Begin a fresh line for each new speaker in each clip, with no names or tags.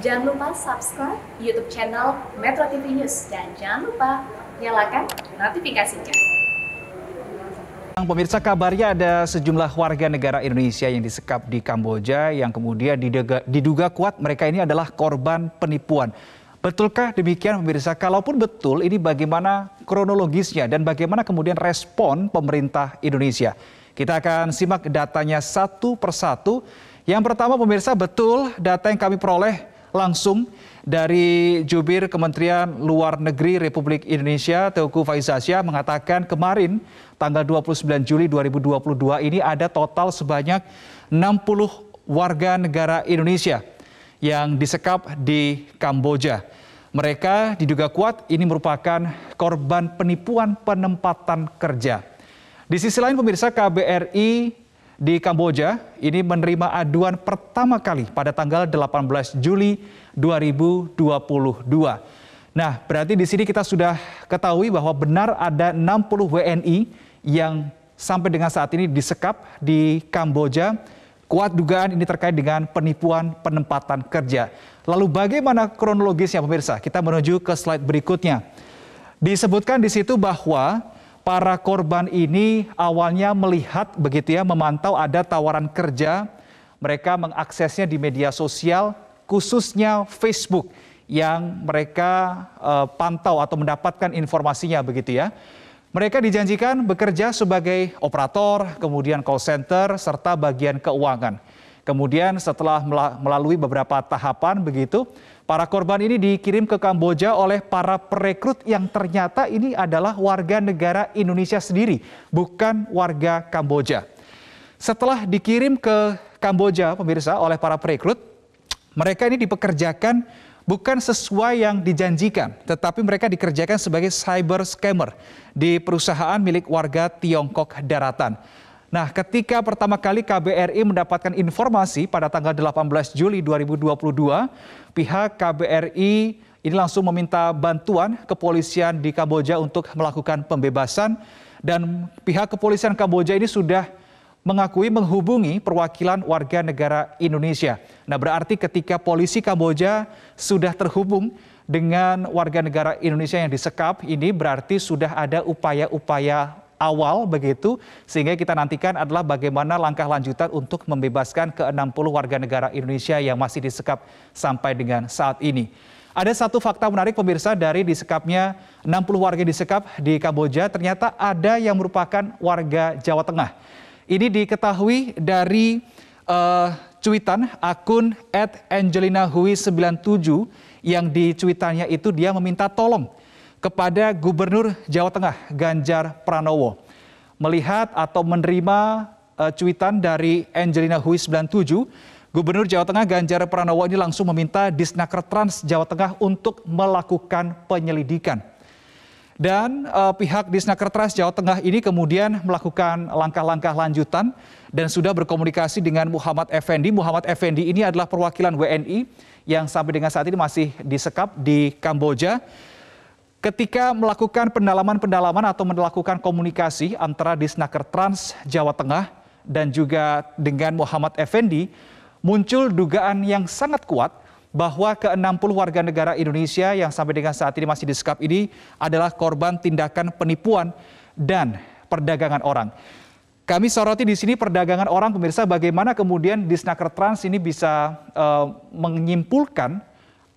Jangan lupa subscribe YouTube channel Metro TV News dan jangan lupa nyalakan notifikasinya. Pemirsa kabarnya ada sejumlah warga negara Indonesia yang disekap di Kamboja yang kemudian diduga, diduga kuat mereka ini adalah korban penipuan. Betulkah demikian pemirsa? Kalaupun betul ini bagaimana kronologisnya dan bagaimana kemudian respon pemerintah Indonesia? Kita akan simak datanya satu persatu. Yang pertama pemirsa betul data yang kami peroleh langsung dari jubir Kementerian Luar Negeri Republik Indonesia Teuku Faizasya mengatakan kemarin tanggal 29 Juli 2022 ini ada total sebanyak 60 warga negara Indonesia yang disekap di Kamboja. Mereka diduga kuat ini merupakan korban penipuan penempatan kerja. Di sisi lain pemirsa KBRI di Kamboja ini menerima aduan pertama kali pada tanggal 18 Juli 2022. Nah, berarti di sini kita sudah ketahui bahwa benar ada 60 WNI yang sampai dengan saat ini disekap di Kamboja. Kuat dugaan ini terkait dengan penipuan penempatan kerja. Lalu bagaimana kronologisnya pemirsa? Kita menuju ke slide berikutnya. Disebutkan di situ bahwa para korban ini awalnya melihat begitu ya memantau ada tawaran kerja, mereka mengaksesnya di media sosial khususnya Facebook yang mereka uh, pantau atau mendapatkan informasinya begitu ya. Mereka dijanjikan bekerja sebagai operator, kemudian call center serta bagian keuangan. Kemudian setelah melalui beberapa tahapan begitu, para korban ini dikirim ke Kamboja oleh para perekrut yang ternyata ini adalah warga negara Indonesia sendiri, bukan warga Kamboja. Setelah dikirim ke Kamboja, pemirsa, oleh para perekrut, mereka ini dipekerjakan bukan sesuai yang dijanjikan, tetapi mereka dikerjakan sebagai cyber scammer di perusahaan milik warga Tiongkok daratan. Nah, ketika pertama kali KBRI mendapatkan informasi pada tanggal 18 Juli 2022, pihak KBRI ini langsung meminta bantuan kepolisian di Kamboja untuk melakukan pembebasan dan pihak kepolisian Kamboja ini sudah mengakui menghubungi perwakilan warga negara Indonesia. Nah, berarti ketika polisi Kamboja sudah terhubung dengan warga negara Indonesia yang disekap, ini berarti sudah ada upaya-upaya awal begitu sehingga kita nantikan adalah bagaimana langkah lanjutan untuk membebaskan ke-60 warga negara Indonesia yang masih disekap sampai dengan saat ini. Ada satu fakta menarik pemirsa dari disekapnya 60 warga disekap di Kamboja ternyata ada yang merupakan warga Jawa Tengah. Ini diketahui dari uh, cuitan akun angelinahui 97 yang di cuitannya itu dia meminta tolong kepada Gubernur Jawa Tengah Ganjar Pranowo. Melihat atau menerima uh, cuitan dari Angelina Hui 97, Gubernur Jawa Tengah Ganjar Pranowo ini langsung meminta Disnaker Trans Jawa Tengah untuk melakukan penyelidikan. Dan eh, pihak Disnaker Trans Jawa Tengah ini kemudian melakukan langkah-langkah lanjutan dan sudah berkomunikasi dengan Muhammad Effendi. Muhammad Effendi ini adalah perwakilan WNI yang sampai dengan saat ini masih disekap di Kamboja ketika melakukan pendalaman-pendalaman atau melakukan komunikasi antara Disnaker Trans Jawa Tengah dan juga dengan Muhammad Effendi, muncul dugaan yang sangat kuat bahwa ke-60 warga negara Indonesia yang sampai dengan saat ini masih disekap ini adalah korban tindakan penipuan dan perdagangan orang. Kami soroti di sini perdagangan orang pemirsa bagaimana kemudian Disnaker Trans ini bisa uh, menyimpulkan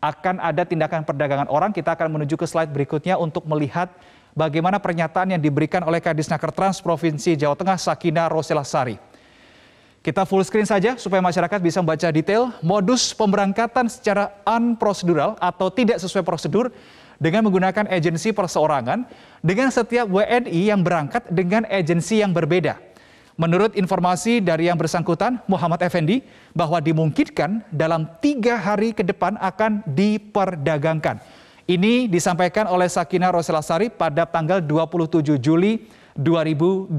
akan ada tindakan perdagangan orang. Kita akan menuju ke slide berikutnya untuk melihat bagaimana pernyataan yang diberikan oleh Kadis Trans Provinsi Jawa Tengah Sakina Roselasari. Kita full screen saja supaya masyarakat bisa membaca detail modus pemberangkatan secara unprosedural atau tidak sesuai prosedur dengan menggunakan agensi perseorangan dengan setiap WNI yang berangkat dengan agensi yang berbeda. Menurut informasi dari yang bersangkutan, Muhammad Effendi, bahwa dimungkinkan dalam tiga hari ke depan akan diperdagangkan. Ini disampaikan oleh Sakina Roselasari pada tanggal 27 Juli 2022.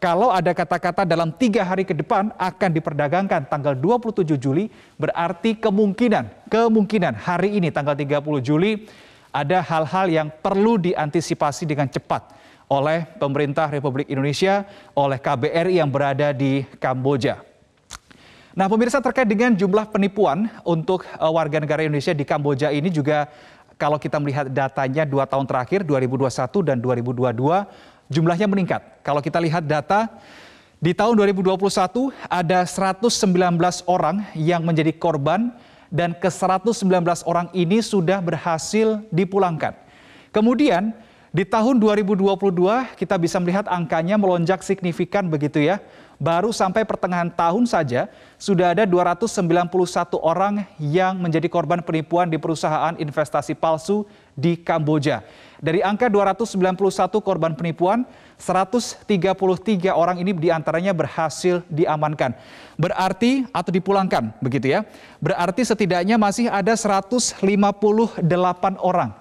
Kalau ada kata-kata dalam tiga hari ke depan akan diperdagangkan tanggal 27 Juli, berarti kemungkinan, kemungkinan hari ini tanggal 30 Juli ada hal-hal yang perlu diantisipasi dengan cepat oleh pemerintah Republik Indonesia, oleh KBRI yang berada di Kamboja. Nah, pemirsa terkait dengan jumlah penipuan untuk eh, warga negara Indonesia di Kamboja ini juga kalau kita melihat datanya dua tahun terakhir 2021 dan 2022 jumlahnya meningkat. Kalau kita lihat data di tahun 2021 ada 119 orang yang menjadi korban dan ke 119 orang ini sudah berhasil dipulangkan. Kemudian di tahun 2022 kita bisa melihat angkanya melonjak signifikan begitu ya. Baru sampai pertengahan tahun saja sudah ada 291 orang yang menjadi korban penipuan di perusahaan investasi palsu di Kamboja. Dari angka 291 korban penipuan, 133 orang ini diantaranya berhasil diamankan. Berarti atau dipulangkan begitu ya. Berarti setidaknya masih ada 158 orang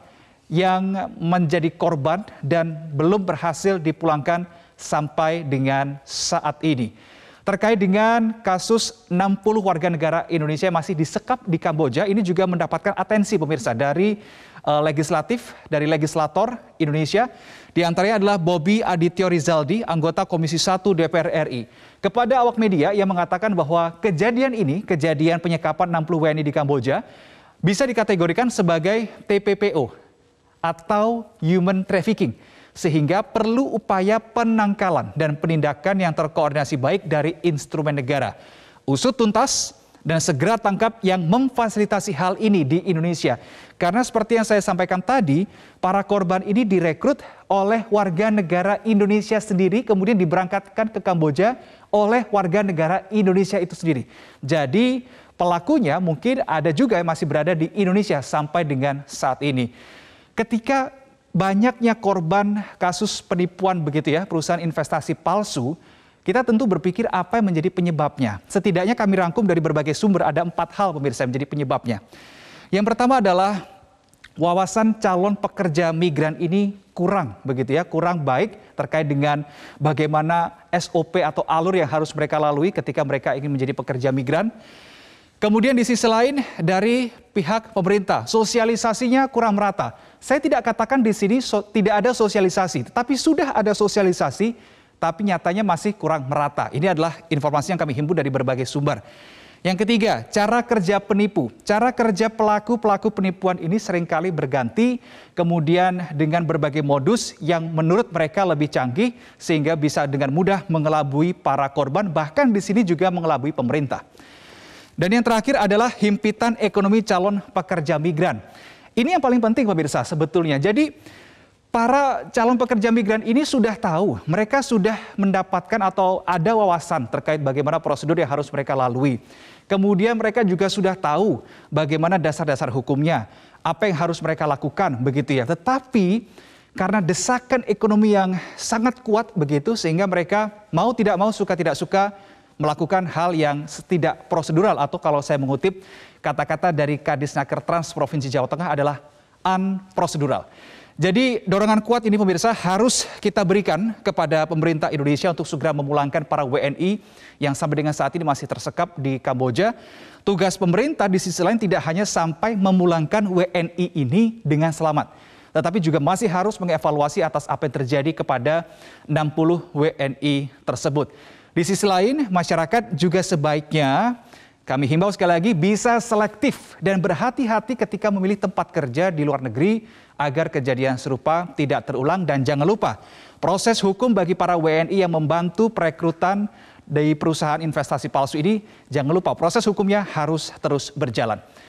yang menjadi korban dan belum berhasil dipulangkan sampai dengan saat ini. Terkait dengan kasus 60 warga negara Indonesia yang masih disekap di Kamboja, ini juga mendapatkan atensi pemirsa dari uh, legislatif, dari legislator Indonesia. Di antaranya adalah Bobby Adityo Rizaldi, anggota Komisi 1 DPR RI. Kepada awak media, yang mengatakan bahwa kejadian ini, kejadian penyekapan 60 WNI di Kamboja, bisa dikategorikan sebagai TPPO, atau human trafficking sehingga perlu upaya penangkalan dan penindakan yang terkoordinasi baik dari instrumen negara. Usut tuntas dan segera tangkap yang memfasilitasi hal ini di Indonesia. Karena seperti yang saya sampaikan tadi, para korban ini direkrut oleh warga negara Indonesia sendiri, kemudian diberangkatkan ke Kamboja oleh warga negara Indonesia itu sendiri. Jadi pelakunya mungkin ada juga yang masih berada di Indonesia sampai dengan saat ini ketika banyaknya korban kasus penipuan begitu ya, perusahaan investasi palsu, kita tentu berpikir apa yang menjadi penyebabnya. Setidaknya kami rangkum dari berbagai sumber ada empat hal pemirsa yang menjadi penyebabnya. Yang pertama adalah wawasan calon pekerja migran ini kurang begitu ya, kurang baik terkait dengan bagaimana SOP atau alur yang harus mereka lalui ketika mereka ingin menjadi pekerja migran. Kemudian di sisi lain dari pihak pemerintah, sosialisasinya kurang merata. Saya tidak katakan di sini so, tidak ada sosialisasi, tetapi sudah ada sosialisasi, tapi nyatanya masih kurang merata. Ini adalah informasi yang kami himpun dari berbagai sumber. Yang ketiga, cara kerja penipu. Cara kerja pelaku-pelaku penipuan ini seringkali berganti, kemudian dengan berbagai modus yang menurut mereka lebih canggih, sehingga bisa dengan mudah mengelabui para korban, bahkan di sini juga mengelabui pemerintah. Dan yang terakhir adalah himpitan ekonomi calon pekerja migran. Ini yang paling penting pemirsa sebetulnya. Jadi para calon pekerja migran ini sudah tahu, mereka sudah mendapatkan atau ada wawasan terkait bagaimana prosedur yang harus mereka lalui. Kemudian mereka juga sudah tahu bagaimana dasar-dasar hukumnya, apa yang harus mereka lakukan begitu ya. Tetapi karena desakan ekonomi yang sangat kuat begitu sehingga mereka mau tidak mau suka tidak suka melakukan hal yang tidak prosedural atau kalau saya mengutip kata-kata dari Kadis Naker Trans Provinsi Jawa Tengah adalah unprosedural. Jadi dorongan kuat ini pemirsa harus kita berikan kepada pemerintah Indonesia untuk segera memulangkan para WNI yang sampai dengan saat ini masih tersekap di Kamboja. Tugas pemerintah di sisi lain tidak hanya sampai memulangkan WNI ini dengan selamat, tetapi juga masih harus mengevaluasi atas apa yang terjadi kepada 60 WNI tersebut. Di sisi lain, masyarakat juga sebaiknya kami himbau sekali lagi bisa selektif dan berhati-hati ketika memilih tempat kerja di luar negeri agar kejadian serupa tidak terulang dan jangan lupa proses hukum bagi para WNI yang membantu perekrutan dari perusahaan investasi palsu ini jangan lupa proses hukumnya harus terus berjalan.